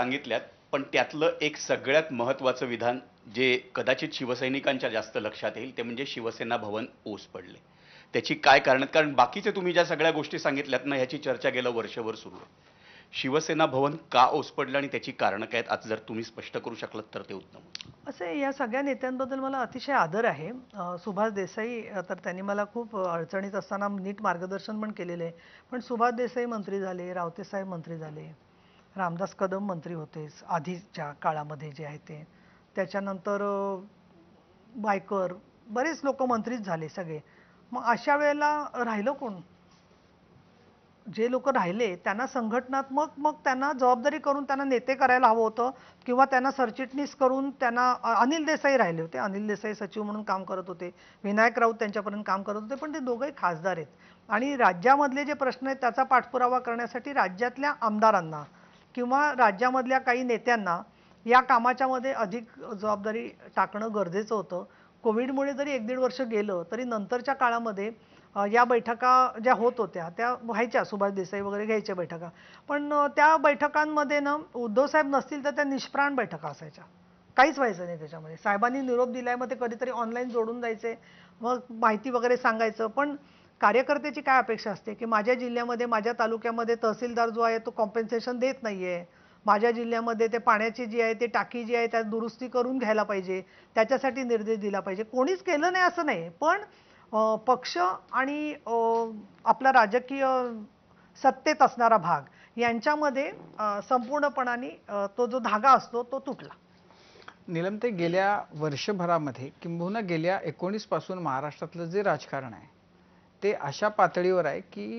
सांगितल्यात पण त्यातलं एक सगळ्यात महत्वाचं विधान जे कदाचित शिवसैनिकांच्या जास्त लक्षात येईल ते म्हणजे शिवसेना भवन ओस पडले त्याची काय कारण कारण बाकीचे तुम्ही ज्या सगळ्या गोष्टी सांगितल्यात ना ह्याची चर्चा गेलं वर्षभर सुरू आहे शिवसेना भवन का ओस पडलं आणि त्याची कारणं काय आज जर तुम्ही स्पष्ट करू शकलात तर ते उत्तम असे या सगळ्या नेत्यांबद्दल मला अतिशय आदर आहे सुभाष देसाई तर त्यांनी मला खूप अडचणीत असताना नीट मार्गदर्शन पण केलेलं आहे पण सुभाष देसाई मंत्री झाले रावतेसाहेब मंत्री झाले रामदास कदम मंत्री होतेच आधीच्या काळामध्ये जे आहे ते त्याच्यानंतर बायकर बरेच लोक मंत्रीच झाले सगळे मग अशा वेळेला राहिलं कोण जे लोक राहिले त्यांना संघटनात्मक मग त्यांना जबाबदारी करून त्यांना नेते करायला हवं होतं किंवा त्यांना सरचिटणीस करून त्यांना अनिल देसाई राहिले होते अनिल देसाई सचिव म्हणून काम करत होते विनायक राऊत त्यांच्यापर्यंत काम करत होते पण ते दोघंही खासदार आहेत आणि राज्यामधले जे प्रश्न आहेत त्याचा पाठपुरावा करण्यासाठी राज्यातल्या आमदारांना किंवा राज्यामधल्या काही नेत्यांना या कामाच्यामध्ये अधिक जबाबदारी टाकणं गरजेचं होतं कोविडमुळे जरी एक दीड वर्ष गेलं तरी नंतरच्या काळामध्ये या बैठका ज्या होत होत्या त्या व्हायच्या सुभाष देसाई वगैरे घ्यायच्या बैठका पण त्या बैठकांमध्ये ना उद्धवसाहेब नसतील तर त्या निष्प्राण बैठका असायच्या काहीच व्हायचं नाही त्याच्यामध्ये साहेबांनी निरोप दिलाय मग ते कधीतरी ऑनलाईन जोडून जायचे मग माहिती वगैरे सांगायचं पण कार्यकर्त्याची काय अपेक्षा असते की माझ्या जिल्ह्यामध्ये माझ्या तालुक्यामध्ये तहसीलदार जो आहे तो कॉम्पेन्सेशन देत नाही आहे माझ्या जिल्ह्यामध्ये ते पाण्याची जी आहे ते टाकी जी आहे त्या दुरुस्ती करून घ्यायला पाहिजे त्याच्यासाठी निर्देश दिला पाहिजे कोणीच केलं नाही असं नाही पण पक्ष आणि आपला राजकीय सत्तेत असणारा भाग यांच्यामध्ये संपूर्णपणाने तो जो धागा असतो तो तुटला निलम ते गेल्या वर्षभरामध्ये किंबहुना गेल्या एकोणीसपासून महाराष्ट्रातलं जे राजकारण आहे ते अशा पातळीवर आहे की